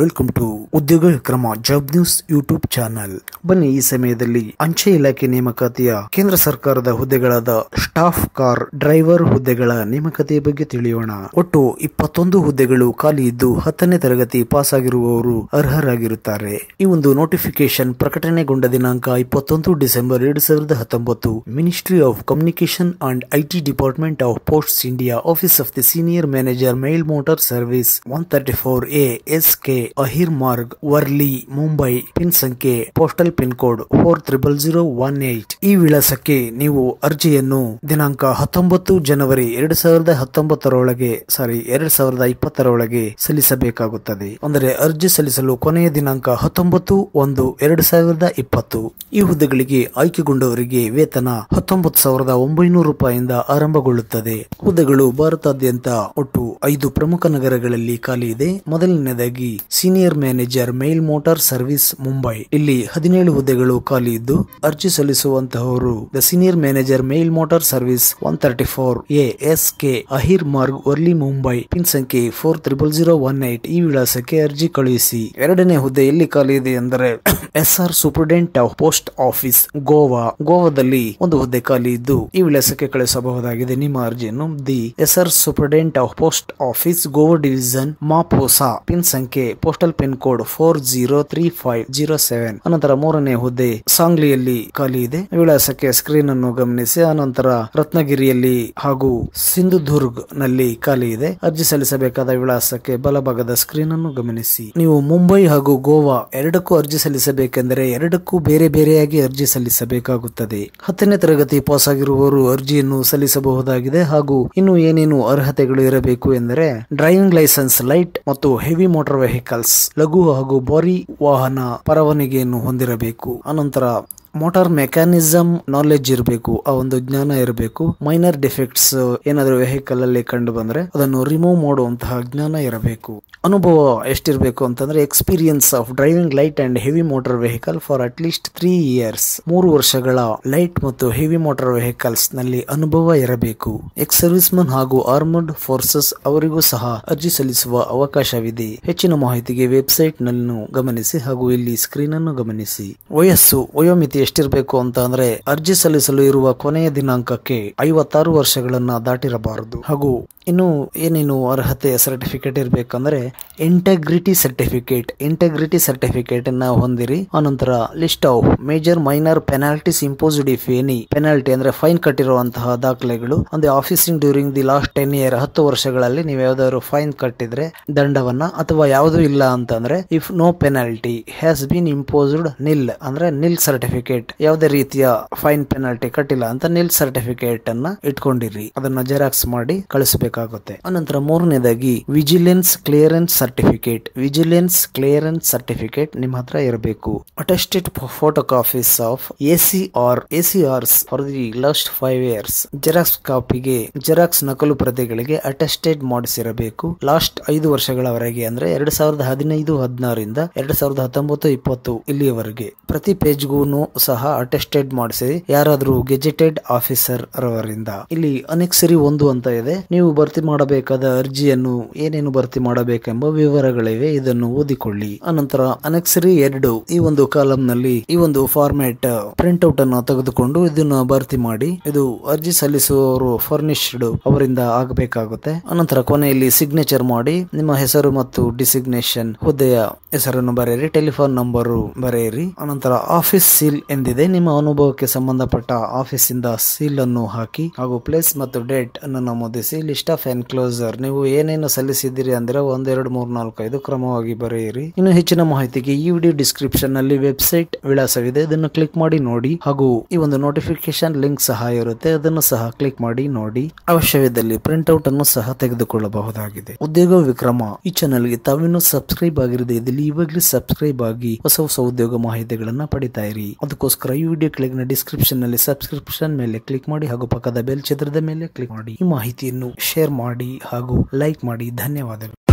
welcome to ಉದ್ಯೋಗ ಕ್ರಮ job news YouTube channel ಬನ್ನಿ ಈ ಸಮಯದಲ್ಲಿ ಅಂಚೆ ಇಲಾಖೆ ನೇಮಕಾತಿಯ ಕೇಂದ್ರ ಸರ್ಕಾರದ ಹುದ್ದೆಗಳಾದ ಸ್ಟಾಫ್ ಕಾರ್ ಡ್ರೈವರ್ ಹುದ್ದೆಗಳ ನೇಮಕಾತಿಯ ಬಗ್ಗೆ ತಿಳಿಯೋಣ ಒಟ್ಟು ಇಪ್ಪತ್ತೊಂದು ಹುದ್ದೆಗಳು ಖಾಲಿ ಇದ್ದು ಹತ್ತನೇ ತರಗತಿ ಪಾಸ್ ಆಗಿರುವವರು ಅರ್ಹರಾಗಿರುತ್ತಾರೆ ಈ ಒಂದು ನೋಟಿಫಿಕೇಶನ್ ಪ್ರಕಟಣೆಗೊಂಡ ದಿನಾಂಕ ಇಪ್ಪತ್ತೊಂದು ಡಿಸೆಂಬರ್ ಎರಡ್ ಸಾವಿರದ ಹತ್ತೊಂಬತ್ತು ministry of communication and IT department of post India office of the senior manager mail motor service one thirty four A S K ಸಂಖ್ಯೆ ಅಹಿರ್ ಮಾರ್ಗ್ ವರ್ಲಿ ಮುಂಬೈ ಪಿನ್ ಸಂಖ್ಯೆ postal pin code four triple zero one eight ಈ ವಿಳಾಸಕ್ಕೆ ನೀವು ಅರ್ಜಿಯನ್ನು ದಿನಾಂಕ ಹತ್ತೊಂಬತ್ತು ಜನವರಿ ಎರಡು ಸಾವಿರದ ಹತ್ತೊಂಬತ್ತರೊಳಗೆ ಸಾರಿ ಎರಡ್ ಸಾವಿರದ ಇಪ್ಪತ್ತರೊಳಗೆ ಸಲ್ಲಿಸಬೇಕಾಗುತ್ತದೆ ಅಂದರೆ ಅರ್ಜಿ ಸಲ್ಲಿಸಲು ಕೊನೆಯ ದಿನಾಂಕ ಹತ್ತೊಂಬತ್ತು ಒಂದು ಎರಡ್ ಸಾವಿರದ ಇಪ್ಪತ್ತು ಈ ಹುದ್ದೆಗಳಿಗೆ ಆಯ್ಕೆಗೊಂಡವರಿಗೆ ವೇತನ ಹತ್ತೊಂಬತ್ತು ಸಾವಿರದ ಒಂಬೈನೂರು ರೂಪಾಯಿಂದ ಆರಂಭಗೊಳ್ಳುತ್ತದೆ ಹುದ್ದೆಗಳು ಭಾರತಾದ್ಯಂತ ಒಟ್ಟು ಐದು ಪ್ರಮುಖ ನಗರಗಳಲ್ಲಿ ಖಾಲಿ ಇದೆ ಮೊದಲನೆಯದಾಗಿ senior manager mail motor service Mumbai ಇಲ್ಲಿ ಹದಿನೇಳು ಹುದ್ದೆಗಳು ಖಾಲಿ ಇದ್ದು ಅರ್ಜಿ ಸಲ್ಲಿಸುವಂತಹವರು the senior manager mail motor service one thirty four A S K Ahir Marg Worli Mumbai pin ಸಂಖ್ಯೆ four triple zero one eight ಈ ವಿಳಾಸಕ್ಕೆ ಅರ್ಜಿ ಕಳುಹಿಸಿ ಎರಡನೇ ಹುದ್ದೆ ಎಲ್ಲಿ ಖಾಲಿ ಇದೆ ಎಂದರೆ S R superintendent of post office Goa ಗೋವಾದಲ್ಲಿ ಒಂದು ಹುದ್ದೆ ಖಾಲಿ ಇದ್ದು ಈ ವಿಳಾಸಕ್ಕೆ ಕಳುಹಿಸಬಹುದಾಗಿದೆ ನಿಮ್ಮ ಅರ್ಜಿಯನ್ನು the S R superintendent of post office Goa division Mapusa pin ಸಂಖ್ಯೆ postal pin code four zero three five zero seven ಅನಂತರ ಮೂರನೇ ಹುದ್ದೆ ಸಾಂಗ್ಲಿಯಲ್ಲಿ ಖಾಲಿ ಇದೆ ವಿಳಾಸಕ್ಕೆ ಸ್ಕ್ರೀನ್ ಅನ್ನು ಗಮನಿಸಿ ಅನಂತರ ರತ್ನಗಿರಿಯಲ್ಲಿ ಹಾಗೂ ಸಿಂಧುದುರ್ಗ್ ನಲ್ಲಿ ಖಾಲಿ ಇದೆ ಅರ್ಜಿ ಸಲ್ಲಿಸಬೇಕಾದ ವಿಳಾಸಕ್ಕೆ ಬಲಭಾಗದ ಸ್ಕ್ರೀನ್ ಅನ್ನು ಗಮನಿಸಿ ನೀವು ಮುಂಬೈ ಹಾಗೂ ಗೋವಾ ಎರಡಕ್ಕೂ ಅರ್ಜಿ ಸಲ್ಲಿಸಬೇಕೆಂದರೆ ಎರಡಕ್ಕೂ ಬೇರೆ ಬೇರೆಯಾಗಿ ಅರ್ಜಿ ಸಲ್ಲಿಸಬೇಕಾಗುತ್ತದೆ ಹತ್ತನೇ ತರಗತಿ ಪಾಸ್ ಆಗಿರುವವರು ಅರ್ಜಿಯನ್ನು ಸಲ್ಲಿಸಬಹುದಾಗಿದೆ ಹಾಗೂ ಇನ್ನು ಏನೇನು ಅರ್ಹತೆಗಳು ಇರಬೇಕು ಎಂದರೆ ಡ್ರೈವಿಂಗ್ ಲೈಸೆನ್ಸ್ ಲೈಟ್ ಮತ್ತು ಹೆವಿ ಮೋಟಾರ್ ವೆಹಿಕಲ್ಸ್ ಲಘು ಹಾಗೂ ಭಾರಿ ವಾಹನ ಪರವಾನಗಿಯನ್ನು ಹೊಂದಿರಬೇಕು ಅನಂತರ ಮೋಟಾರ್ ಮೆಕ್ಯಾನಿಸಮ್ ನಾಲೆಜ್ ಇರಬೇಕು ಆ ಒಂದು ಜ್ಞಾನ ಇರಬೇಕು ಮೈನರ್ ಡಿಫೆಕ್ಟ್ಸ್ ಏನಾದರೂ ವೆಹಿಕಲ್ ಅಲ್ಲಿ ಕಂಡು ಬಂದರೆ ಅದನ್ನು ರಿಮೂವ್ ಮಾಡುವಂತಹ ಜ್ಞಾನ ಇರಬೇಕು ಅನುಭವ ಎಷ್ಟಿರಬೇಕು ಅಂತಂದ್ರೆ experience of driving light and heavy motor vehicle for at least three years ಮೂರು ವರ್ಷಗಳ ಲೈಟ್ ಮತ್ತು ಹೆವಿ ಮೋಟಾರ್ ವೆಹಿಕಲ್ಸ್ ನಲ್ಲಿ ಅನುಭವ ಇರಬೇಕು ಎಕ್ಸ್ ಸರ್ವಿಸ್ ಮನ್ ಹಾಗೂ ಆರ್ಮಡ್ ಫೋರ್ಸಸ್ ಅವರಿಗೂ ಸಹ ಅರ್ಜಿ ಸಲ್ಲಿಸುವ ಅವಕಾಶವಿದೆ ಹೆಚ್ಚಿನ ಮಾಹಿತಿಗೆ ವೆಬ್ಸೈಟ್ ನನ್ನು ಗಮನಿಸಿ ಹಾಗೂ ಇಲ್ಲಿ ಸ್ಕ್ರೀನ್ ಅನ್ನು ಗಮನಿಸಿ ವಯಸ್ಸು ವಯೋಮಿತಿ ಎಷ್ಟಿರಬೇಕು ಅಂತ ಅಂದ್ರೆ ಅರ್ಜಿ ಸಲ್ಲಿಸಲು ಇರುವ ಕೊನೆಯ ದಿನಾಂಕಕ್ಕೆ ಐವತ್ತಾರು ವರ್ಷಗಳನ್ನ ದಾಟಿರಬಾರದು ಹಾಗೂ ಇನ್ನು ಏನೇನು ಅರ್ಹತೆ ಸರ್ಟಿಫಿಕೇಟ್ ಇರಬೇಕಂದ್ರೆ ಇಂಟೆಗ್ರಿಟಿ ಸರ್ಟಿಫಿಕೇಟ್ ಇಂಟೆಗ್ರಿಟಿ ಸರ್ಟಿಫಿಕೇಟ್ ಅನ್ನ ಹೊಂದಿರಿ ಅನಂತರ list of major minor penalties imposed if any penalty ಅಂದ್ರೆ ಫೈನ್ ಕಟ್ಟಿರುವಂತಹ ದಾಖಲೆಗಳು ಅಂದ್ರೆ ಆಫೀಸಿಂಗ್ during the last ten year ಹತ್ತು ವರ್ಷಗಳಲ್ಲಿ ನೀವು ಯಾವ್ದಾದ್ರು ಫೈನ್ ಕಟ್ಟಿದ್ರೆ ದಂಡವನ್ನ ಅಥವಾ ಯಾವುದು ಇಲ್ಲ ಅಂತಂದ್ರೆ if no penalty has been imposed nil ಅಂದ್ರೆ ನಿಲ್ ಸರ್ಟಿಫಿಕೇಟ್ ಸರ್ಟಿಫಿಕೇಟ್ ಯಾವುದೇ ರೀತಿಯ ಫೈನ್ ಪೆನಾಲ್ಟಿ ಕಟ್ಟಿಲ್ಲ ಅಂತ ನಿಲ್ ಸರ್ಟಿಫಿಕೇಟ್ ಅನ್ನ ಇಟ್ಕೊಂಡಿರಿ ಅದನ್ನ ಜೆರಾಕ್ಸ್ ಮಾಡಿ ಕಳಿಸಬೇಕಾಗುತ್ತೆ ಅನಂತರ ಮೂರನೇದಾಗಿ vigilance clearance certificate vigilance clearance certificate ನಿಮ್ಮ ಹತ್ರ ಇರಬೇಕು attested photo copies of AC R AC Rs for the last five years xerox ಕಾಪಿಗೆ ಜೆರಾಕ್ಸ್ ನಕಲು ಪ್ರತಿಗಳಿಗೆ ಅಟೆಸ್ಟೆಡ್ ಮಾಡಿಸಿರಬೇಕು ಲಾಸ್ಟ್ ಐದು ವರ್ಷಗಳವರೆಗೆ ಅಂದ್ರೆ ಎರಡ್ ಸಾವಿರದ ಹದಿನೈದು ಹದಿನಾರಿಂದ ಎರಡ್ ಸಾವಿರದ ಹತ್ತೊಂಬತ್ತು ಇಪ್ಪತ್ತು ಇಲ್ಲಿಯವರೆಗೆ ಪ್ರತಿ ಪೇಜ್ಗೂ ಸಹ ಅಟೆಸ್ಟೆಡ್ ಮಾಡಿಸಿ ಯಾರಾದರೂ ಗೆಜೆಟೆಡ್ ಆಫೀಸರ್ ರವರಿಂದ ಇಲ್ಲಿ ಅನೆಕ್ಸರಿ ಒಂದು ಅಂತ ಇದೆ ನೀವು ಭರ್ತಿ ಮಾಡಬೇಕಾದ ಅರ್ಜಿಯನ್ನು ಏನೇನು ಭರ್ತಿ ಮಾಡಬೇಕೆಂಬ ವಿವರಗಳಿವೆ ಇದನ್ನು ಓದಿಕೊಳ್ಳಿ ಅನಂತರ ಅನೆಕ್ಸರಿ ಎರಡು ಈ ಒಂದು ಕಾಲಂ ನಲ್ಲಿ ಈ ಒಂದು ಫಾರ್ಮ್ಯಾಟ್ ಪ್ರಿಂಟ್ ಔಟ್ ಅನ್ನು ತೆಗೆದುಕೊಂಡು ಇದನ್ನು ಭರ್ತಿ ಮಾಡಿ ಇದು ಅರ್ಜಿ ಸಲ್ಲಿಸುವವರು ಫರ್ನಿಶ್ಡ್ ಅವರಿಂದ ಆಗಬೇಕಾಗುತ್ತೆ ಅನಂತರ ಕೊನೆಯಲ್ಲಿ ಸಿಗ್ನೇಚರ್ ಮಾಡಿ ನಿಮ್ಮ ಹೆಸರು ಮತ್ತು ಡಿಸಿಗ್ನೇಷನ್ ಹುದ್ದೆಯ ಹೆಸರನ್ನು ಬರೆಯಿರಿ ಟೆಲಿಫೋನ್ ನಂಬರ್ ಬರೆಯಿರಿ ಅನಂತರ ಆಫೀಸ್ ಸೀಲ್ ಎಂದಿದೆ ನಿಮ್ಮ ಅನುಭವಕ್ಕೆ ಸಂಬಂಧಪಟ್ಟ ಆಫೀಸ್ ಇಂದ ಸೀಲ್ ಅನ್ನು ಹಾಕಿ ಹಾಗೂ ಪ್ಲೇಸ್ ಮತ್ತು ಡೇಟ್ ಅನ್ನು ನಮೂದಿಸಿ ಲಿಸ್ಟ್ ಆಫ್ ಎನ್ಕ್ಲೋಸರ್ ನೀವು ಏನೇನು ಸಲ್ಲಿಸಿದ್ದೀರಿ ಅಂದ್ರೆ ಒಂದೆರಡು ಮೂರು ನಾಲ್ಕು ಐದು ಕ್ರಮವಾಗಿ ಬರೆಯಿರಿ ಇನ್ನು ಹೆಚ್ಚಿನ ಮಾಹಿತಿಗೆ ಈ ವಿಡಿಯೋ ಡಿಸ್ಕ್ರಿಪ್ಷನ್ ನಲ್ಲಿ ವೆಬ್ಸೈಟ್ ವಿಳಾಸವಿದೆ ಇದನ್ನು ಕ್ಲಿಕ್ ಮಾಡಿ ನೋಡಿ ಹಾಗೂ ಈ ಒಂದು ನೋಟಿಫಿಕೇಶನ್ ಲಿಂಕ್ ಸಹ ಇರುತ್ತೆ ಅದನ್ನು ಸಹ ಕ್ಲಿಕ್ ಮಾಡಿ ನೋಡಿ ಅವಶ್ಯವಿದ್ದಲ್ಲಿ ಪ್ರಿಂಟ್ ಔಟ್ ಅನ್ನು ಸಹ ತೆಗೆದುಕೊಳ್ಳಬಹುದಾಗಿದೆ ಉದ್ಯೋಗ ವಿಕ್ರಮ ಈ ಚಾನೆಲ್ ಗೆ ತಾವಿನ್ನೂ ಸಬ್ಸ್ಕ್ರೈಬ್ ಆಗಿರದೆ ಇದರಲ್ಲಿ ಇವಾಗಲೇ ಸಬ್ಸ್ಕ್ರೈಬ್ ಆಗಿ ಹೊಸ ಹೊಸ ಉದ್ಯೋಗ ಮಾಹಿತಿಗಳನ್ನ ಪಡಿತಾ ಇರಿ ಅದಕ್ಕೋಸ್ಕರ ಈ ವಿಡಿಯೋ ಕೆಳಗಿನ ಡಿಸ್ಕ್ರಿಪ್ಷನ್ ನಲ್ಲಿ ಸಬ್ಸ್ಕ್ರಿಪ್ಷನ್ ಮೇಲೆ ಕ್ಲಿಕ್ ಮಾಡಿ ಹಾಗೂ ಪಕ್ಕದ ಬೆಲ್ ಚಿತ್ರದ ಮೇಲೆ ಕ್ಲಿಕ್ ಮಾಡಿ ಈ ಮಾಹಿತಿಯನ್ನು ಶೇರ್ ಮಾಡಿ ಹಾಗೂ ಲೈಕ್ ಮಾಡಿ ಧನ್ಯವಾದಗಳು